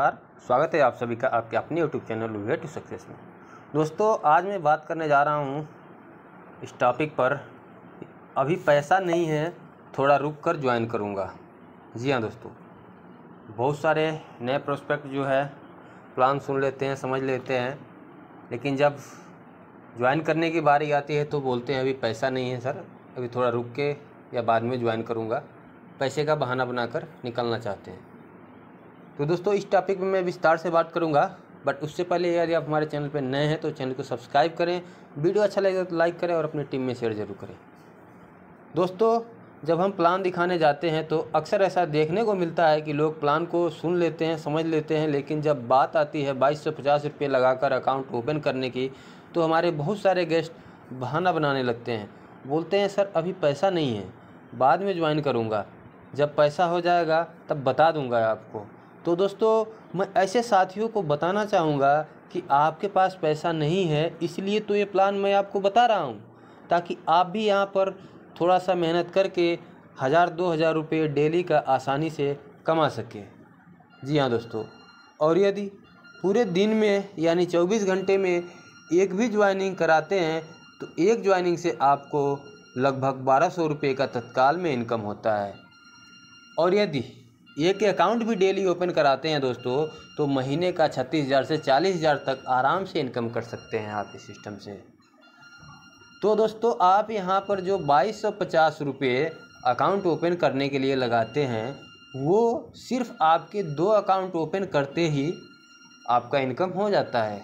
नमस्कार स्वागत है आप सभी का आपके अपने YouTube channel way to success में दोस्तों आज मैं बात करने जा रहा हूँ इस टॉपिक पर अभी पैसा नहीं है थोड़ा रुक कर ज्वाइन करूँगा जी हाँ दोस्तों बहुत सारे नए प्रोस्पेक्ट जो है प्लान सुन लेते हैं समझ लेते हैं लेकिन जब ज्वाइन करने की बारी आती है तो बोलते हैं अभी पैसा नहीं है सर अभी थोड़ा रुक के या बाद में ज्वाइन करूँगा पैसे का बहाना बनाकर निकलना चाहते हैं तो दोस्तों इस टॉपिक में मैं विस्तार से बात करूँगा बट उससे पहले यदि आप हमारे चैनल पर नए हैं तो चैनल को सब्सक्राइब करें वीडियो अच्छा लगेगा तो लाइक करें और अपनी टीम में शेयर जरूर करें दोस्तों जब हम प्लान दिखाने जाते हैं तो अक्सर ऐसा देखने को मिलता है कि लोग प्लान को सुन लेते हैं समझ लेते हैं लेकिन जब बात आती है बाईस सौ पचास रुपये लगाकर अकाउंट ओपन करने की तो हमारे बहुत सारे गेस्ट बहाना बनाने लगते हैं बोलते हैं सर अभी पैसा नहीं है बाद में ज्वाइन करूँगा जब पैसा हो जाएगा तब बता दूँगा आपको तो दोस्तों मैं ऐसे साथियों को बताना चाहूँगा कि आपके पास पैसा नहीं है इसलिए तो ये प्लान मैं आपको बता रहा हूँ ताकि आप भी यहाँ पर थोड़ा सा मेहनत करके हज़ार दो हज़ार रुपये डेली का आसानी से कमा सकें जी हाँ दोस्तों और यदि पूरे दिन में यानी 24 घंटे में एक भी ज्वाइनिंग कराते हैं तो एक ज्वाइनिंग से आपको लगभग बारह सौ रुपये का तत्काल में इनकम होता है और यदि एक अकाउंट भी डेली ओपन कराते हैं दोस्तों तो महीने का छत्तीस हज़ार से चालीस हज़ार तक आराम से इनकम कर सकते हैं आप इस सिस्टम से तो दोस्तों आप यहाँ पर जो बाईस सौ पचास रुपये अकाउंट ओपन करने के लिए लगाते हैं वो सिर्फ आपके दो अकाउंट ओपन करते ही आपका इनकम हो जाता है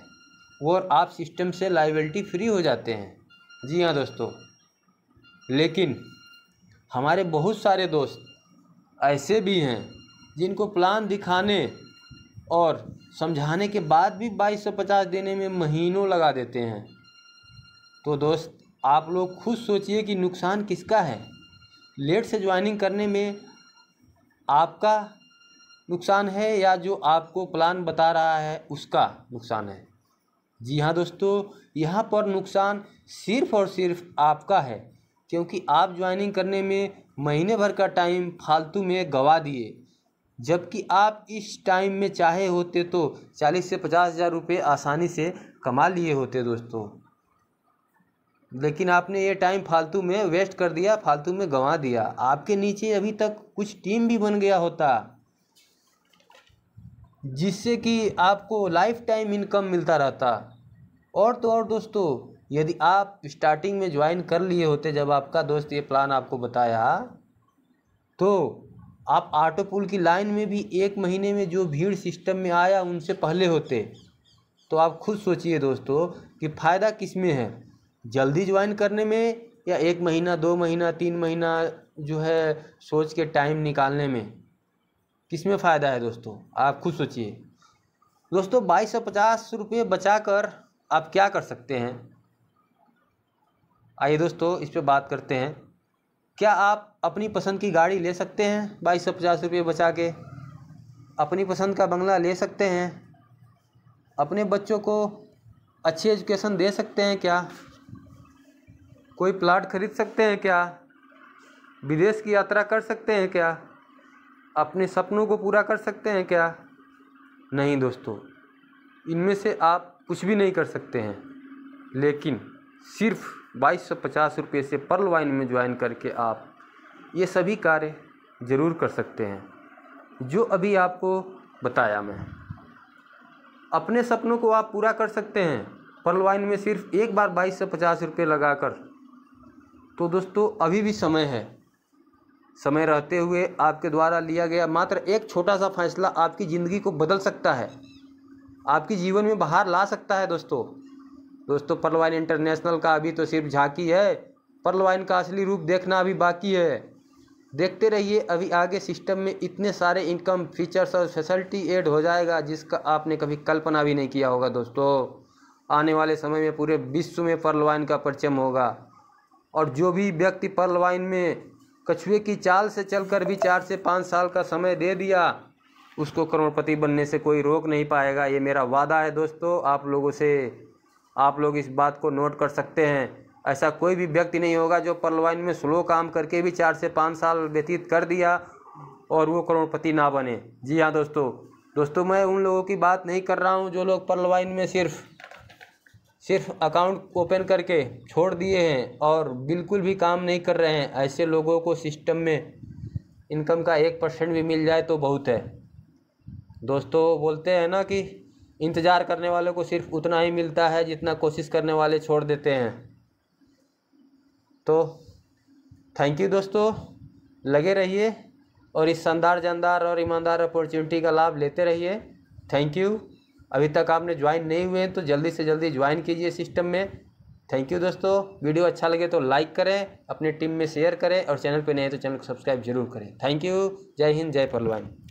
और आप सिस्टम से लाइबिलिटी फ्री हो जाते हैं जी हाँ दोस्तों लेकिन हमारे बहुत सारे दोस्त ऐसे भी हैं जिनको प्लान दिखाने और समझाने के बाद भी बाईस सौ पचास देने में महीनों लगा देते हैं तो दोस्त आप लोग खुद सोचिए कि नुकसान किसका है लेट से ज्वाइनिंग करने में आपका नुकसान है या जो आपको प्लान बता रहा है उसका नुकसान है जी हाँ दोस्तों यहाँ पर नुकसान सिर्फ और सिर्फ आपका है क्योंकि आप ज्वाइनिंग करने में महीने भर का टाइम फालतू में गवा दिए जबकि आप इस टाइम में चाहे होते तो चालीस से पचास हज़ार रुपये आसानी से कमा लिए होते दोस्तों लेकिन आपने ये टाइम फालतू में वेस्ट कर दिया फालतू में गंवा दिया आपके नीचे अभी तक कुछ टीम भी बन गया होता जिससे कि आपको लाइफ टाइम इनकम मिलता रहता और तो और दोस्तों यदि आप स्टार्टिंग में ज्वाइन कर लिए होते जब आपका दोस्त ये प्लान आपको बताया तो आप ऑटो पुल की लाइन में भी एक महीने में जो भीड़ सिस्टम में आया उनसे पहले होते तो आप खुद सोचिए दोस्तों कि फ़ायदा किस में है जल्दी ज्वाइन करने में या एक महीना दो महीना तीन महीना जो है सोच के टाइम निकालने में किस में फ़ायदा है दोस्तों आप खुद सोचिए दोस्तों बाईस सौ पचास रुपये बचा कर आप क्या कर सकते हैं आइए दोस्तों इस पर बात करते हैं क्या आप अपनी पसंद की गाड़ी ले सकते हैं बाईस सौ पचास रुपये बचा के अपनी पसंद का बंगला ले सकते हैं अपने बच्चों को अच्छी एजुकेशन दे सकते हैं क्या कोई प्लाट खरीद सकते हैं क्या विदेश की यात्रा कर सकते हैं क्या अपने सपनों को पूरा कर सकते हैं क्या नहीं दोस्तों इनमें से आप कुछ भी नहीं कर सकते हैं लेकिन सिर्फ़ बाईस सौ पचास रुपये से पर्ल वाइन में ज्वाइन करके आप ये सभी कार्य ज़रूर कर सकते हैं जो अभी आपको बताया मैं अपने सपनों को आप पूरा कर सकते हैं पर्ल वाइन में सिर्फ एक बार बाईस सौ पचास रुपये लगा कर तो दोस्तों अभी भी समय है समय रहते हुए आपके द्वारा लिया गया मात्र एक छोटा सा फैसला आपकी ज़िंदगी को बदल सकता है आपकी जीवन में बाहर ला सकता है दोस्तों दोस्तों पर्लवाइन इंटरनेशनल का अभी तो सिर्फ झांकी है परलवाइन का असली रूप देखना अभी बाकी है देखते रहिए अभी आगे सिस्टम में इतने सारे इनकम फीचर्स और फैसिलिटी ऐड हो जाएगा जिसका आपने कभी कल्पना भी नहीं किया होगा दोस्तों आने वाले समय में पूरे विश्व में पर्लवाइन का परचम होगा और जो भी व्यक्ति पर्लवाइन में कछुए की चाल से चलकर भी चार से पाँच साल का समय दे दिया उसको करोड़पति बनने से कोई रोक नहीं पाएगा ये मेरा वादा है दोस्तों आप लोगों से आप लोग इस बात को नोट कर सकते हैं ऐसा कोई भी व्यक्ति नहीं होगा जो पलवाइन में स्लो काम करके भी चार से पाँच साल व्यतीत कर दिया और वो करोड़पति ना बने जी हाँ दोस्तों दोस्तों मैं उन लोगों की बात नहीं कर रहा हूँ जो लोग पलवाइन में सिर्फ सिर्फ अकाउंट ओपन करके छोड़ दिए हैं और बिल्कुल भी काम नहीं कर रहे हैं ऐसे लोगों को सिस्टम में इनकम का एक परसेंट भी मिल जाए तो बहुत है दोस्तों बोलते हैं ना कि इंतज़ार करने वालों को सिर्फ उतना ही मिलता है जितना कोशिश करने वाले छोड़ देते हैं तो थैंक यू दोस्तों लगे रहिए और इस शानदार जानदार और ईमानदार अपॉर्चुनिटी का लाभ लेते रहिए थैंक यू अभी तक आपने ज्वाइन नहीं हुए हैं तो जल्दी से जल्दी ज्वाइन कीजिए सिस्टम में थैंक यू दोस्तों वीडियो अच्छा लगे तो लाइक करें अपने टीम में शेयर करें और चैनल पर नए तो चैनल को सब्सक्राइब जरूर करें थैंक यू जय हिंद जय परलवान